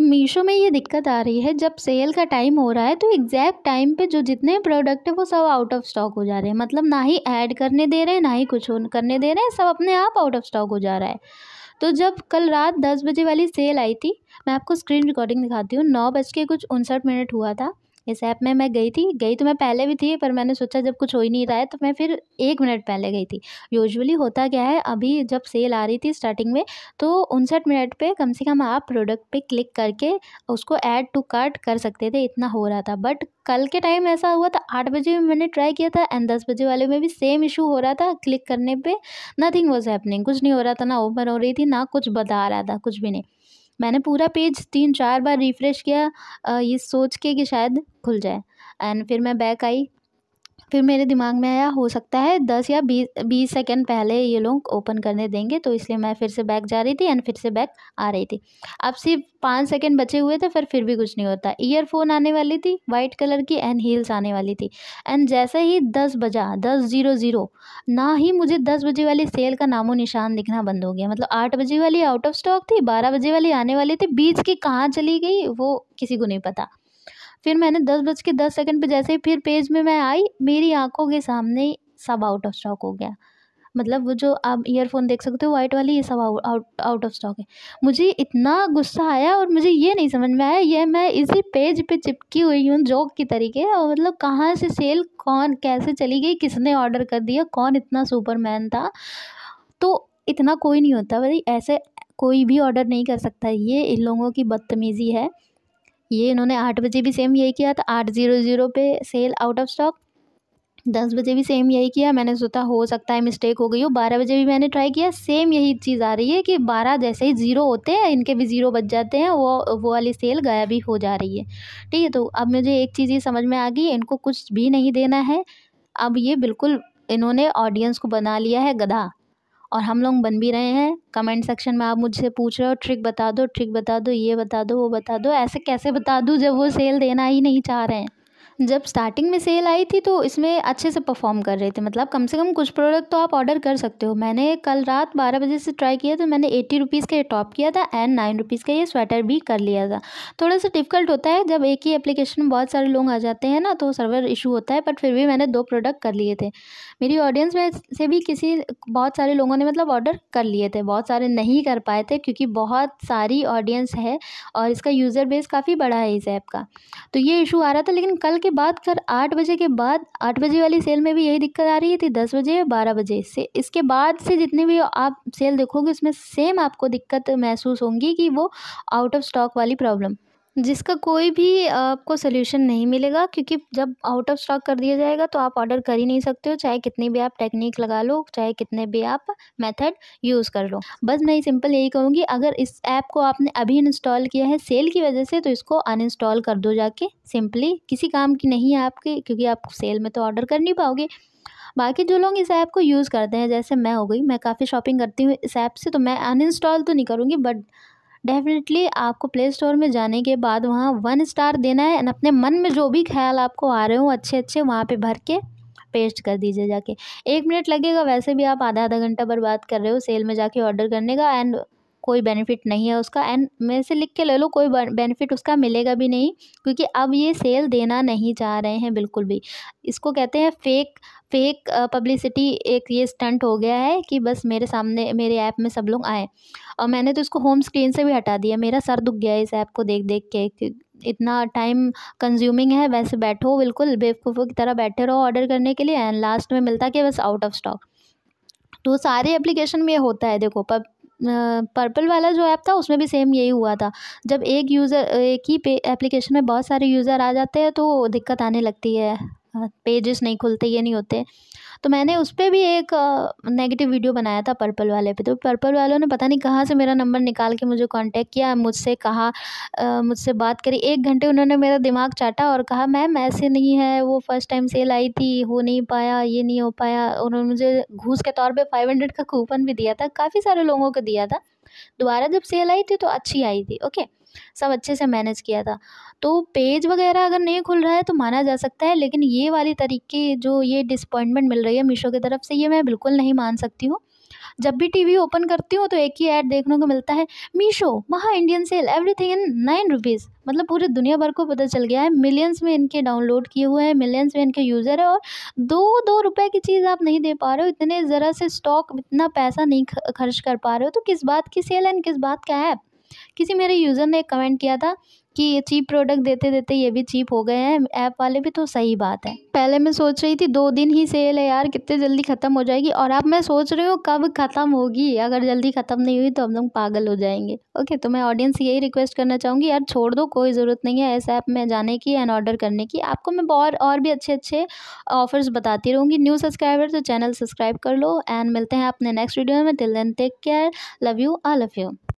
मीशो में ये दिक्कत आ रही है जब सेल का टाइम हो रहा है तो एग्जैक्ट टाइम पे जो जितने प्रोडक्ट है वो सब आउट ऑफ स्टॉक हो जा रहे हैं मतलब ना ही ऐड करने दे रहे हैं ना ही कुछ करने दे रहे हैं सब अपने आप आउट ऑफ स्टॉक हो जा रहा है तो जब कल रात दस बजे वाली सेल आई थी मैं आपको स्क्रीन रिकॉर्डिंग दिखाती हूँ नौ बज के कुछ उनसठ मिनट हुआ था इस ऐप में मैं गई थी गई तो मैं पहले भी थी पर मैंने सोचा जब कुछ हो ही नहीं रहा है तो मैं फिर एक मिनट पहले गई थी यूजुअली होता क्या है अभी जब सेल आ रही थी स्टार्टिंग में तो उनसठ मिनट पर कम से कम आप प्रोडक्ट पर क्लिक करके उसको ऐड टू कार्ट कर सकते थे इतना हो रहा था बट कल के टाइम ऐसा हुआ था आठ बजे में मैंने ट्राई किया था एंड दस बजे वाले में भी सेम इशू हो रहा था क्लिक करने पर नथिंग वॉज हैपनिंग कुछ नहीं हो रहा था ना ओपन हो रही थी ना कुछ बता रहा था कुछ भी नहीं मैंने पूरा पेज तीन चार बार रिफ़्रेश किया ये सोच के कि शायद खुल जाए एंड फिर मैं बैक आई फिर मेरे दिमाग में आया हो सकता है दस या बीस बीस सेकेंड पहले ये लोग ओपन करने देंगे तो इसलिए मैं फिर से बैक जा रही थी एंड फिर से बैक आ रही थी अब सिर्फ पाँच सेकेंड बचे हुए थे फिर फिर भी कुछ नहीं होता ईयरफोन आने वाली थी वाइट कलर की एंड हील्स आने वाली थी एंड जैसे ही दस बजा दस ज़ीरो ज़ीरो ना ही मुझे दस बजे वाली सेल का नामो निशान दिखना बंद हो गया मतलब आठ बजे वाली आउट ऑफ स्टॉक थी बारह बजे वाली आने वाली थी बीच की कहाँ चली गई वो किसी को नहीं पता फिर मैंने दस बज के दस सेकेंड पर जैसे ही फिर पेज में मैं आई मेरी आंखों के सामने सब आउट ऑफ स्टॉक हो गया मतलब वो जो आप ईयरफोन देख सकते हो वाइट वाली ये सब आउट आउट ऑफ स्टॉक है मुझे इतना गुस्सा आया और मुझे ये नहीं समझ में आया ये मैं इसी पेज पे चिपकी हुई हूँ जॉक की तरीके और मतलब कहाँ से सेल कौन कैसे चली गई किसने ऑर्डर कर दिया कौन इतना सुपरमैन था तो इतना कोई नहीं होता भाई ऐसे कोई भी ऑर्डर नहीं कर सकता ये इन लोगों की बदतमीज़ी है ये इन्होंने आठ बजे भी सेम यही किया था आठ ज़ीरो ज़ीरो पे सेल आउट ऑफ स्टॉक दस बजे भी सेम यही किया मैंने सोचा हो सकता है मिस्टेक हो गई हो बारह बजे भी मैंने ट्राई किया सेम यही चीज़ आ रही है कि बारह जैसे ही ज़ीरो होते हैं इनके भी ज़ीरो बच जाते हैं वो वो वाली सेल गायब ही हो जा रही है ठीक है तो अब मुझे एक चीज़ ये समझ में आ गई इनको कुछ भी नहीं देना है अब ये बिल्कुल इन्होंने ऑडियंस को बना लिया है गधा और हम लोग बन भी रहे हैं कमेंट सेक्शन में आप मुझसे पूछ रहे हो ट्रिक बता दो ट्रिक बता दो ये बता दो वो बता दो ऐसे कैसे बता दूँ जब वो सेल देना ही नहीं चाह रहे हैं जब स्टार्टिंग में सेल आई थी तो इसमें अच्छे से परफॉर्म कर रहे थे मतलब कम से कम कुछ प्रोडक्ट तो आप ऑर्डर कर सकते हो मैंने कल रात बारह बजे से ट्राई किया तो मैंने एट्टी रुपीज़ का ये टॉप किया था एंड नाइन रुपीज़ का ये स्वेटर भी कर लिया था थोड़ा सा डिफिकल्ट होता है जब एक ही एप्लीकेशन में बहुत सारे लोग आ जाते हैं ना तो सर्वर इशू होता है बट फिर भी मैंने दो प्रोडक्ट कर लिए थे मेरी ऑडियंस में से भी किसी बहुत सारे लोगों ने मतलब ऑर्डर कर लिए थे बहुत सारे नहीं कर पाए थे क्योंकि बहुत सारी ऑडियंस है और इसका यूज़र बेस काफ़ी बड़ा है इस ऐप का तो ये इशू आ रहा था लेकिन कल उसके बाद कर आठ बजे के बाद आठ बजे वाली सेल में भी यही दिक्कत आ रही थी दस बजे बारह बजे से इसके बाद से जितने भी आप सेल देखोगे उसमें सेम आपको दिक्कत महसूस होंगी कि वो आउट ऑफ स्टॉक वाली प्रॉब्लम जिसका कोई भी आपको सोल्यूशन नहीं मिलेगा क्योंकि जब आउट ऑफ स्टॉक कर दिया जाएगा तो आप ऑर्डर कर ही नहीं सकते हो चाहे कितने भी आप टेक्निक लगा लो चाहे कितने भी आप मेथड यूज़ कर लो बस मैं सिंपल यही कहूँगी अगर इस ऐप को आपने अभी इंस्टॉल किया है सेल की वजह से तो इसको अनइंस्टॉल कर दो जाके सिंपली किसी काम की नहीं है आपकी क्योंकि आप सेल में तो ऑर्डर कर नहीं पाओगे बाकी जो लोग इस ऐप को यूज़ करते हैं जैसे मैं हो गई मैं काफ़ी शॉपिंग करती हूँ इस ऐप से तो मैं अनइंस्टॉल तो नहीं करूँगी बट डेफिनेटली आपको प्ले स्टोर में जाने के बाद वहाँ वन स्टार देना है एंड अपने मन में जो भी ख्याल आपको आ रहे हो अच्छे अच्छे वहाँ पे भर के पेस्ट कर दीजिए जाके एक मिनट लगेगा वैसे भी आप आधा आधा घंटा बर्बाद कर रहे हो सेल में जाके ऑर्डर करने का एंड कोई बेनिफिट नहीं है उसका एंड मेरे से लिख के ले लो कोई बेनिफिट उसका मिलेगा भी नहीं क्योंकि अब ये सेल देना नहीं चाह रहे हैं बिल्कुल भी इसको कहते हैं फेक फेक पब्लिसिटी एक ये स्टंट हो गया है कि बस मेरे सामने मेरे ऐप में सब लोग आए और मैंने तो इसको होम स्क्रीन से भी हटा दिया मेरा सर दुख गया इस ऐप को देख देख के इतना टाइम कंज्यूमिंग है वैसे बैठो बिल्कुल बेवकूफ़ों की तरह बैठे रहो ऑर्डर करने के लिए एंड लास्ट में मिलता कि बस आउट ऑफ स्टॉक तो सारे एप्लीकेशन में होता है देखो पब पर्पल वाला जो ऐप था उसमें भी सेम यही हुआ था जब एक यूज़र एक ही पे एप्लीकेशन में बहुत सारे यूज़र आ जाते हैं तो दिक्कत आने लगती है पेजेस नहीं खुलते ये नहीं होते तो मैंने उस पर भी एक नेगेटिव वीडियो बनाया था पर्पल वाले पे तो पर्पल वालों ने पता नहीं कहाँ से मेरा नंबर निकाल के मुझे कांटेक्ट किया मुझसे कहा मुझसे बात करी एक घंटे उन्होंने मेरा दिमाग चाटा और कहा मैम ऐसे नहीं है वो फ़र्स्ट टाइम सेल आई थी हो नहीं पाया ये नहीं हो पाया उन्होंने मुझे घूस के तौर पर फाइव हंड्रेड का कूपन भी दिया था काफ़ी सारे लोगों को दिया था दोबारा जब सेल आई थी तो अच्छी आई थी ओके सब अच्छे से मैनेज किया था तो पेज वगैरह अगर नहीं खुल रहा है तो माना जा सकता है लेकिन ये वाली तरीके जो ये डिसपॉइंटमेंट मिल रही है मीशो की तरफ से ये मैं बिल्कुल नहीं मान सकती हूँ जब भी टीवी ओपन करती हूँ तो एक ही ऐड देखने को मिलता है मीशो महा Indian sale everything in nine rupees मतलब पूरी दुनिया भर को पता चल गया है मिलियंस में इनके डाउनलोड किए हुए हैं मिलियंस में इनके यूज़र है और दो दो रुपए की चीज़ आप नहीं दे पा रहे हो इतने ज़रा से स्टॉक इतना पैसा नहीं खर्च कर पा रहे हो तो किस बात की सेल है किस बात का ऐप किसी मेरे यूज़र ने कमेंट किया था कि ये चीप प्रोडक्ट देते देते ये भी चीप हो गए हैं ऐप वाले भी तो सही बात है पहले मैं सोच रही थी दो दिन ही सेल है यार कितने जल्दी ख़त्म हो जाएगी और अब मैं सोच रही हूँ कब ख़त्म होगी अगर जल्दी ख़त्म नहीं हुई तो हम लोग पागल हो जाएंगे ओके तो मैं ऑडियंस यही रिक्वेस्ट करना चाहूँगी यार छोड़ दो कोई ज़रूरत नहीं है ऐसे ऐप में जाने की एंड ऑर्डर करने की आपको मैं और और भी अच्छे अच्छे ऑफर्स बताती रहूँगी न्यू सब्सक्राइबर तो चैनल सब्सक्राइब कर लो एंड मिलते हैं अपने नेक्स्ट वीडियो में till then take care love you I love you